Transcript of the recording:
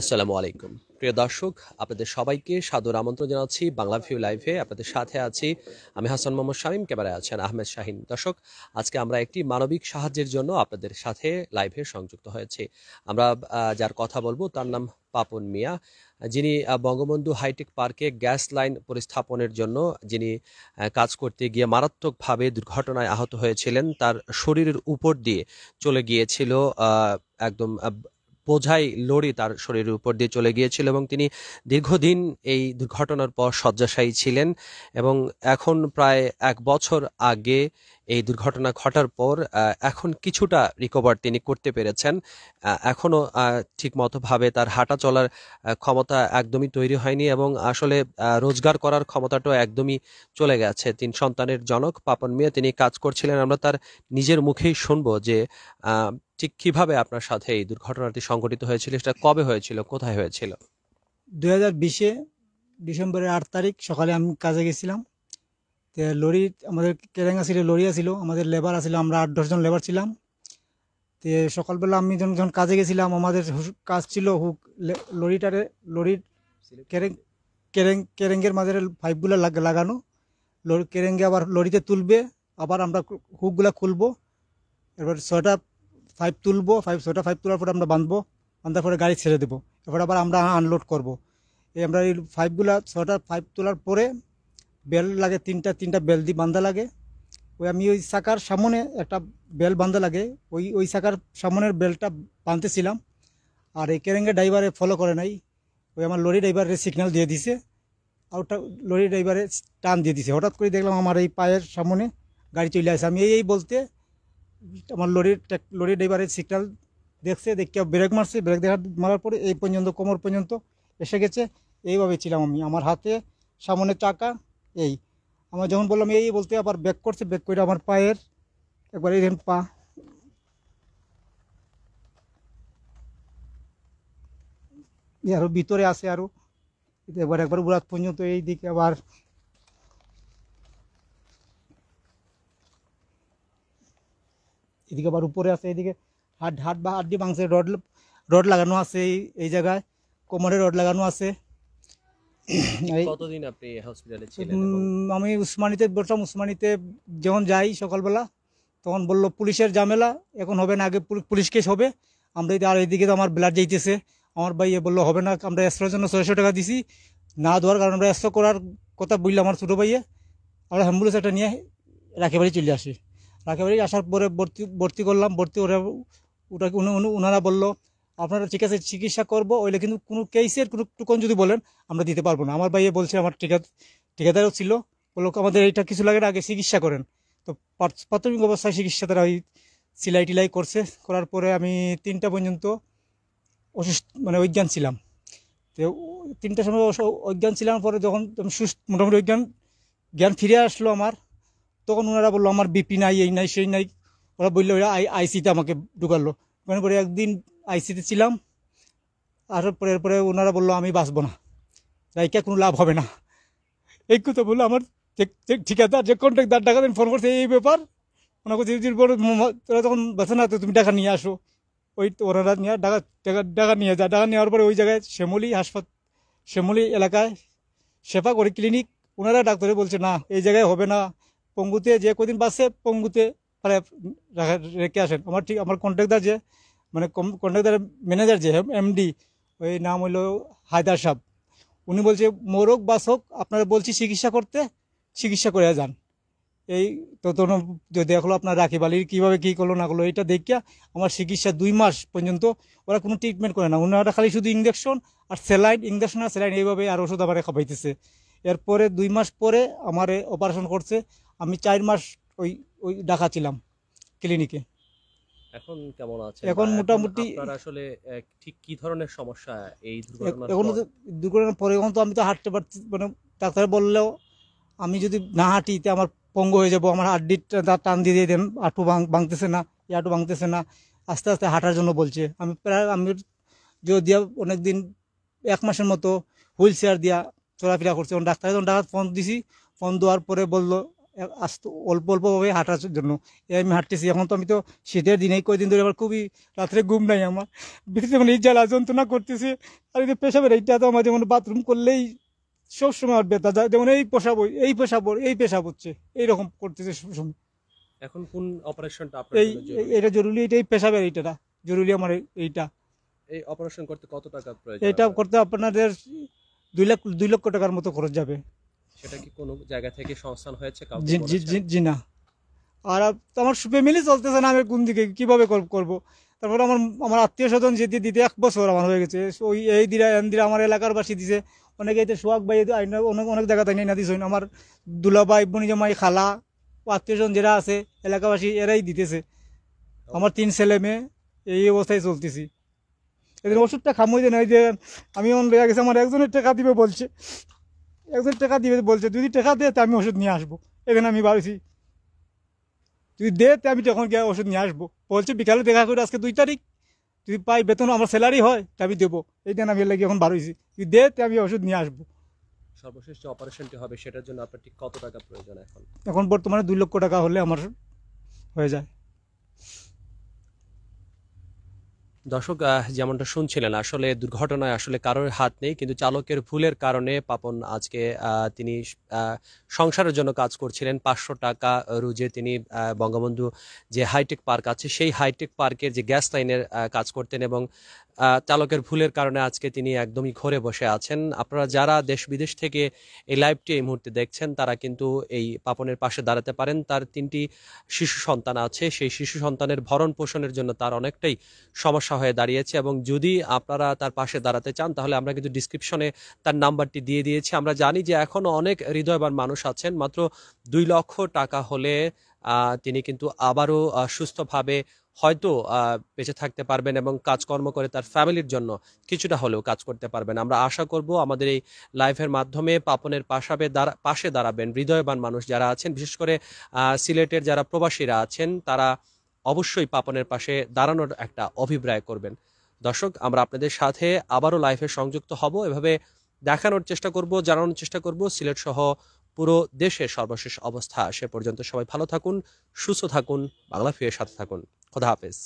আসসালামু আলাইকুম প্রিয় দর্শক আপনাদের সবাইকে সাদর আমন্ত্রণ জানাচ্ছি বাংলা ভিউ লাইভে আপনাদের সাথে আছি আমি হাসান মোহাম্মদ শামিম ক্যামেরায় আছেন আহমেদ শাহিন দর্শক আজকে আমরা একটি মানবিক সাহায্যের জন্য আপনাদের সাথে লাইভে সংযুক্ত হয়েছি আমরা যার কথা বলবো তার নাম পাপন মিয়া যিনি বঙ্গবন্ধু হাইটেক পার্কে গ্যাস লাইন পরিস্থাপনের জন্য যিনি কাজ করতে গিয়ে মারাত্মকভাবে দুর্ঘটনায় আহত হয়েছিলেন তার শরীরের উপর দিয়ে চলে গিয়েছিল একদম বোঝাই লড়ি তার শরীরের উপর দিয়ে চলে গিয়েছিল এবং তিনি দীর্ঘদিন এই দুর্ঘটনার পর শয্যাশায়ী ছিলেন এবং এখন প্রায় এক বছর আগে এই দুর্ঘটনা ঘটার পর এখন কিছুটা রিকভার তিনি করতে পেরেছেন এখনও ঠিকমতোভাবে তার হাঁটা চলার ক্ষমতা একদমই তৈরি হয়নি এবং আসলে রোজগার করার ক্ষমতাটাও একদমই চলে গেছে তিন সন্তানের জনক পাপন মিয়া তিনি কাজ করছিলেন আমরা তার নিজের মুখেই শুনবো যে ঠিক কীভাবে আপনার সাথে এই দুর্ঘটনাটি সংঘটিত হয়েছিল সেটা কবে হয়েছিল কোথায় হয়েছিল বিশে ডিসেম্বরের আট তারিখ সকালে আমি কাজে গেছিলাম তো লরি আমাদের কেরেঙ্গা সিটে লরি আসিল আমাদের লেবার আসিল আমরা আট দশজন লেবার ছিলাম তো সকালবেলা আমি যখন যখন কাজে গেছিলাম আমাদের কাজ ছিল হুক লরিটারে লরির কেরেং কেরেং কেরেঙ্গের মাঝে পাইপগুলো লাগানো লরি কেরেঙ্গে আবার লরিতে তুলবে আবার আমরা হুকগুলো খুলবো এরপর ছয়টা পাইপ তুলবো পাইপ ছয়টা পাইপ তোলার পরে আমরা বাঁধবো বাঁধার পরে গাড়ি ছেড়ে দেবো এরপর আবার আমরা আনলোড করবো এই আমরা এই পাইপগুলো ছটা পাইপ তোলার পরে বেল লাগে তিনটা তিনটা বেল দিয়ে বান্ধা লাগে ওই আমি ওই চাকার সামনে একটা বেল বান্ধা লাগে ওই ওই চাকার সামনের বেলটা বাঁধতেছিলাম আর এই কেরেঙ্গে ড্রাইভারে ফলো করে নাই ওই আমার লরি ড্রাইভারে সিগন্যাল দিয়ে দিছে আর ওটা লরি ড্রাইভারে টান দিয়ে দিছে হঠাৎ করে দেখলাম আমার এই পায়ের সামনে গাড়ি চলে আসে আমি এই বলতে আমার লরির লরি ড্রাইভারের সিগন্যাল দেখছে দেখে ব্রেক মারছে ব্রেক দেখার মারার পরে এই পর্যন্ত কোমর পর্যন্ত এসে গেছে এইভাবে ছিলাম আমি আমার হাতে সামনে চাকা এই আমার যখন বললাম এইই बोलते আবার ব্যাক করছে ব্যাক কইরা আমার পায়ের একবার এইখান পা ইয়ার ও বিতর আসে আর ও এই একবার একবার উলাত পঞ্জ তো এই দিকে আবার এদিকে আবার উপরে আসে এই দিকে হাট হাট বা আডি বাঁচে রড রড লাগানো আছে এই জায়গায় কোমরে রড লাগানো আছে কতদিন আপনি হসপিটালে ছিলেন আমি উসমানিতে বলতাম উসমানিতে যখন যাই সকালবেলা তখন বললো পুলিশের ঝামেলা এখন হবে না আগে পুলিশ কেস হবে আমরা আর এদিকে তো আমার ব্লাড যাইতেছে আমার ভাই বললো হবে না আমরা এক্সট্রার জন্য ছয়শো টাকা দিছি না দেওয়ার কারণে আমরা এসো করার কথা বললাম আমার ছোটো ভাইয়ে আমরা অ্যাম্বুলেন্স একটা নিয়ে রাখে বাড়ি চলে আসি রাখে বাড়ি আসার পরে ভর্তি ভর্তি করলাম ভর্তি করে ওটাকে উনি ওনারা বললো আপনারা ঠিক আছে চিকিৎসা করবো ওইলে কিন্তু কোনো কেসের কোনো টুকন যদি বলেন আমরা দিতে পারবো না আমার ভাইয়ে বলছে আমার ঠিকা ঠিকাদারও ছিল বললো আমাদের এটা কিছু লাগে না আগে চিকিৎসা করেন তো প্রাথমিক অবস্থায় চিকিৎসা তারা ওই সিলাই টিলাই করছে করার পরে আমি তিনটা পর্যন্ত অসুস্থ মানে অজ্ঞান ছিলাম তো তিনটার সময় অজ্ঞান ছিলাম পরে যখন সুস্থ মোটামুটি অজ্ঞান জ্ঞান ফিরে আসলো আমার তখন ওনারা বললো আমার বিপি নাই এই নাই সেই নাই ওরা বললো ওরা আইসিতে আমাকে ঢুকালো মনে করি একদিন আইসিতে ছিলাম আসার পরে পরে ওনারা বললো আমি বাঁচবো না রাইকা কোনো লাভ হবে না এই কথা বললো আমার ঠিকাদার যে কন্ট্রাক্টদার টাকা দিন ফোন করছে এই ব্যাপার ওনাকে তোরা তখন বেছে না তো তুমি টাকা নিয়ে আসো ওই ওনারা নিয়ে টাকা টাকা টাকা নিয়ে যায় টাকা নেওয়ার পরে ওই জায়গায় শ্যামলি হাসপাত শ্যামলি এলাকায় সেবা করে ক্লিনিক ওনারা ডাক্তারে বলছে না এই জায়গায় হবে না পঙ্গুতে যে কদিন বাসে পঙ্গুতে তাহলে রেখে আসেন আমার ঠিক আমার কন্ট্রাক্টার যে মানে কন্ট্রাক্টার ম্যানেজার যে এমডি ওই নাম হইল হায়দার সাহ উনি বলছে মোরক বাস হোক আপনারা বলছি চিকিৎসা করতে চিকিৎসা করে যান এই তো যদি দেখলো আপনার রাখি বালির কীভাবে কী করলো না করলো এটা দেখিয়া আমার চিকিৎসা দুই মাস পর্যন্ত ওরা কোনো ট্রিটমেন্ট করে না ওনারা খালি শুধু ইঞ্জেকশন আর স্যালাইন ইঞ্জেকশন আর স্যালাইন এইভাবে আর ওষুধ আমার খাবাইতেছে এরপরে দুই মাস পরে আমার অপারেশন করছে আমি চার মাস ওই ওই ঢাকা ছিলাম ক্লিনিকে এখন কেমন আছে এখন মোটামুটি আসলে ঠিক কি ধরনের সমস্যা এই এখন দুর্ঘটনার পরে এখন তো আমি তো হাঁটতে পারছি মানে ডাক্তার বললেও আমি যদি না হাঁটি তো আমার পঙ্গ হয়ে যাব আমার হাড্ডিটা টান দিয়ে দেন হাঁটু ভাঙতেছে না হাঁটু ভাঙতেছে না আস্তে আস্তে হাঁটার জন্য বলছে আমি প্রায় আমি যদিও অনেক দিন এক মাসের মতো হুইল চেয়ার দিয়া চলাফেরা করছি ডাক্তারে যখন ডাক্তার ফোন দিছি ফোন দেওয়ার পরে বললো আস্তে অল্প অল্পভাবে হাঁটার জন্য আমি হাঁটতেছি এখন তো আমি তো শীতের দিনেই কয়েকদিন ধরে আবার খুবই রাত্রে ঘুম নাই আমার বিশেষ মানে এই জ্বালা যন্ত্রণা করতেছি আর এই পেশাবের এইটা তো আমার যেমন বাথরুম করলেই সবসময় আমার ব্যথা যেমন এই পেশাব এই পেশাব এই পেশাব হচ্ছে এইরকম করতেছে সবসময় এখন কোন অপারেশনটা আপনার এই এটা জরুরি এটা এই পেশাবের এইটা জরুরি আমার এইটা এই অপারেশন করতে কত টাকা প্রয়োজন এটা করতে আপনাদের দুই লাখ দুই লক্ষ টাকার মতো খরচ যাবে সেটা কি কোনো জায়গা থেকে সংস্থান হয়েছে জি না আর আমার ফ্যামিলি চলতেছে না আমি কোন দিকে কীভাবে করব তারপর আমার আমার আত্মীয় স্বজন যেতে দিতে এক বছর আমার হয়ে গেছে ওই এই দিরা এন দিরা আমার এলাকার বাসী দিছে অনেকে এতে সোহাগ ভাই অনেক অনেক জায়গা তাই না দিছে আমার দুলাভাই বনিজামাই খালা আত্মীয় স্বজন যারা আছে এলাকাবাসী এরাই দিতেছে আমার তিন ছেলে মেয়ে এই অবস্থায় চলতেছি এদের ওষুধটা খামই দেয় না এই যে আমি অন বেড়া গেছে আমার একজনের টাকা দিবে বলছে একজন টাকা দিবে বলছে যদি টাকা দে আমি ওষুধ নিয়ে আসবো এখানে আমি ভাবছি যদি দে তা আমি তখন গিয়ে ওষুধ নিয়ে আসবো বলছে বিকালে দেখা করে আজকে দুই তারিখ যদি পাই বেতন আমার স্যালারি হয় তা আমি দেবো এই দিন আমি লাগি এখন বার যদি দে তা আমি ওষুধ নিয়ে আসবো সর্বশেষ যে অপারেশনটি হবে সেটার জন্য আপনার ঠিক কত টাকা প্রয়োজন এখন এখন বর্তমানে দুই লক্ষ টাকা হলে আমার হয়ে যায় দর্শক যেমনটা শুনছিলেন আসলে দুর্ঘটনায় আসলে কারোর হাত নেই কিন্তু চালকের ভুলের কারণে পাপন আজকে তিনি সংসারের জন্য কাজ করছিলেন পাঁচশো টাকা রুজে তিনি বঙ্গবন্ধু যে হাইটেক পার্ক আছে সেই হাইটেক পার্কের যে গ্যাস লাইনের কাজ করতেন এবং চালকের ভুলের কারণে আজকে তিনি একদমই ঘরে বসে আছেন আপনারা যারা দেশ বিদেশ থেকে এই লাইভটি এই মুহূর্তে দেখছেন তারা কিন্তু এই পাপনের পাশে দাঁড়াতে পারেন তার তিনটি শিশু সন্তান আছে সেই শিশু সন্তানের ভরণ পোষণের জন্য তার অনেকটাই সমস্যা হয়ে দাঁড়িয়েছে এবং যদি আপনারা তার পাশে দাঁড়াতে চান তাহলে আমরা কিন্তু ডিসক্রিপশনে তার নাম্বারটি দিয়ে দিয়েছি আমরা জানি যে এখনও অনেক হৃদয়বান মানুষ আছেন মাত্র দুই লক্ষ টাকা হলে তিনি কিন্তু আবারও সুস্থভাবে হয়তো বেঁচে থাকতে পারবেন এবং কাজকর্ম করে তার ফ্যামিলির জন্য কিছুটা হলেও কাজ করতে পারবেন আমরা আশা করব আমাদের এই লাইভের মাধ্যমে পাপনের পাশাবে পাশে দাঁড়াবেন হৃদয়বান মানুষ যারা আছেন বিশেষ করে সিলেটের যারা প্রবাসীরা আছেন তারা অবশ্যই পাপনের পাশে দাঁড়ানোর একটা অভিপ্রায় করবেন দর্শক আমরা আপনাদের সাথে আবারও লাইফে সংযুক্ত হব এভাবে দেখানোর চেষ্টা করব জানানোর চেষ্টা করব সিলেট সহ পুরো দেশে সর্বশেষ অবস্থা সে পর্যন্ত সবাই ভালো থাকুন সুস্থ থাকুন বাংলা ফিরে সাথে থাকুন খোদা হাফেজ